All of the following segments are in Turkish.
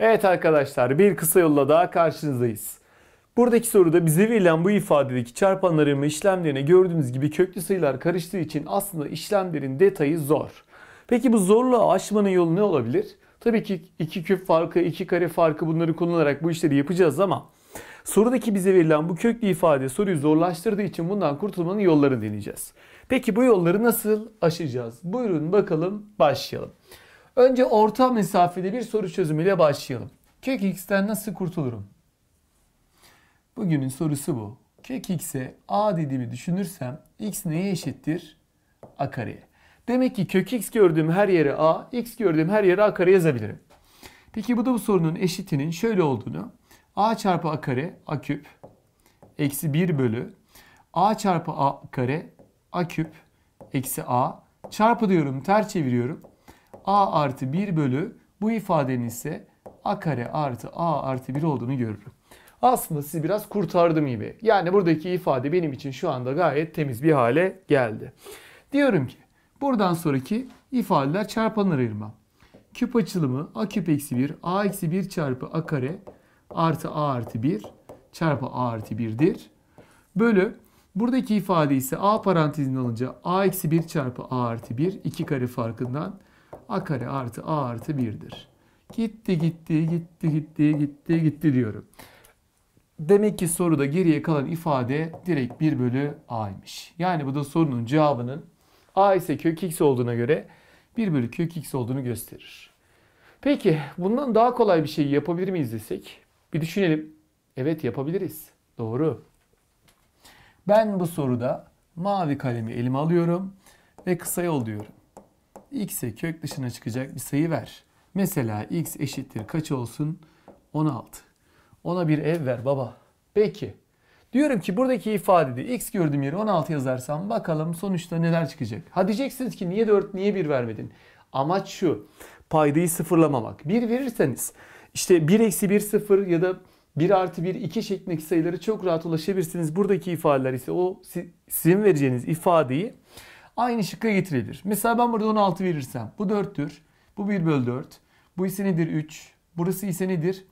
Evet arkadaşlar bir kısa yolla daha karşınızdayız. Buradaki soruda bize verilen bu ifadedeki çarpanların ve işlemlerine gördüğünüz gibi köklü sayılar karıştığı için aslında işlemlerin detayı zor. Peki bu zorluğu aşmanın yolu ne olabilir? Tabii ki iki küp farkı, iki kare farkı bunları kullanarak bu işleri yapacağız ama sorudaki bize verilen bu köklü ifade soruyu zorlaştırdığı için bundan kurtulmanın yollarını deneyeceğiz. Peki bu yolları nasıl aşacağız? Buyurun bakalım başlayalım. Önce orta mesafede bir soru çözümüyle başlayalım. Kök x'ten nasıl kurtulurum? Bugünün sorusu bu. Kök x'e a dediğimi düşünürsem x neye eşittir? a kareye. Demek ki kök x gördüğüm her yere a, x gördüğüm her yere a kare yazabilirim. Peki bu da bu sorunun eşitinin şöyle olduğunu. a çarpı a kare a küp eksi 1 bölü a çarpı a kare a küp eksi a çarpı diyorum ter çeviriyorum a artı 1 bölü bu ifadenin ise a kare artı a artı 1 olduğunu görürüm. Aslında sizi biraz kurtardım gibi. Yani buradaki ifade benim için şu anda gayet temiz bir hale geldi. Diyorum ki buradan sonraki ifadeler çarpanlar ayırma. Küp açılımı a küp eksi 1 a eksi 1 çarpı a kare artı a artı 1 çarpı a artı 1'dir. Bölü buradaki ifade ise a parantezine alınca a eksi 1 çarpı a artı 1 2 kare farkından a kare artı a artı 1'dir. Gitti gitti gitti gitti gitti gitti diyorum. Demek ki soruda geriye kalan ifade direkt 1 bölü a'ymış. Yani bu da sorunun cevabının a ise kök x olduğuna göre 1 bölü kök x olduğunu gösterir. Peki bundan daha kolay bir şey yapabilir miyiz desek? Bir düşünelim. Evet yapabiliriz. Doğru. Ben bu soruda mavi kalemi elime alıyorum ve kısa yol diyorum x'e kök dışına çıkacak bir sayı ver. Mesela x eşittir kaç olsun? 16. Ona bir ev ver baba. Peki. Diyorum ki buradaki ifadede x gördüğüm yeri 16 yazarsam bakalım sonuçta neler çıkacak. Ha diyeceksiniz ki niye 4 niye 1 vermedin? Amaç şu. Paydayı sıfırlamamak. 1 verirseniz işte 1 eksi 1 0 ya da 1 artı 1 2 şeklindeki sayıları çok rahat ulaşabilirsiniz. Buradaki ifadeler ise o sizin vereceğiniz ifadeyi aynı şıkka getirilir. Mesela ben burada 16 verirsem bu 4'tür. Bu 1 bölü 4. Bu ise nedir? 3. Burası ise nedir?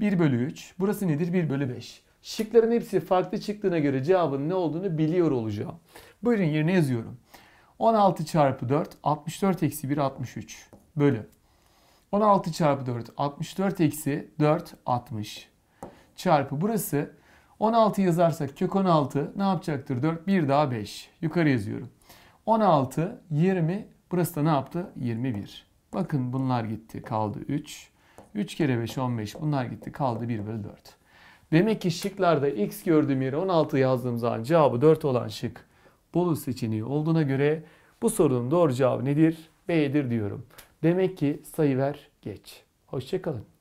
1 bölü 3. Burası nedir? 1 bölü 5. Şıkların hepsi farklı çıktığına göre cevabın ne olduğunu biliyor olacağım. Buyurun yerine yazıyorum. 16 çarpı 4 64 eksi 1 63 bölü. 16 çarpı 4 64 eksi 4 60 çarpı burası 16 yazarsak kök 16 ne yapacaktır? 4 1 daha 5 yukarı yazıyorum. 16, 20. Burası da ne yaptı? 21. Bakın bunlar gitti kaldı 3. 3 kere 5 15 bunlar gitti kaldı 1 bölü 4. Demek ki şıklarda x gördüğüm yere 16 yazdığım zaman cevabı 4 olan şık Bolu seçeneği olduğuna göre bu sorunun doğru cevabı nedir? B'dir diyorum. Demek ki sayı ver geç. Hoşçakalın.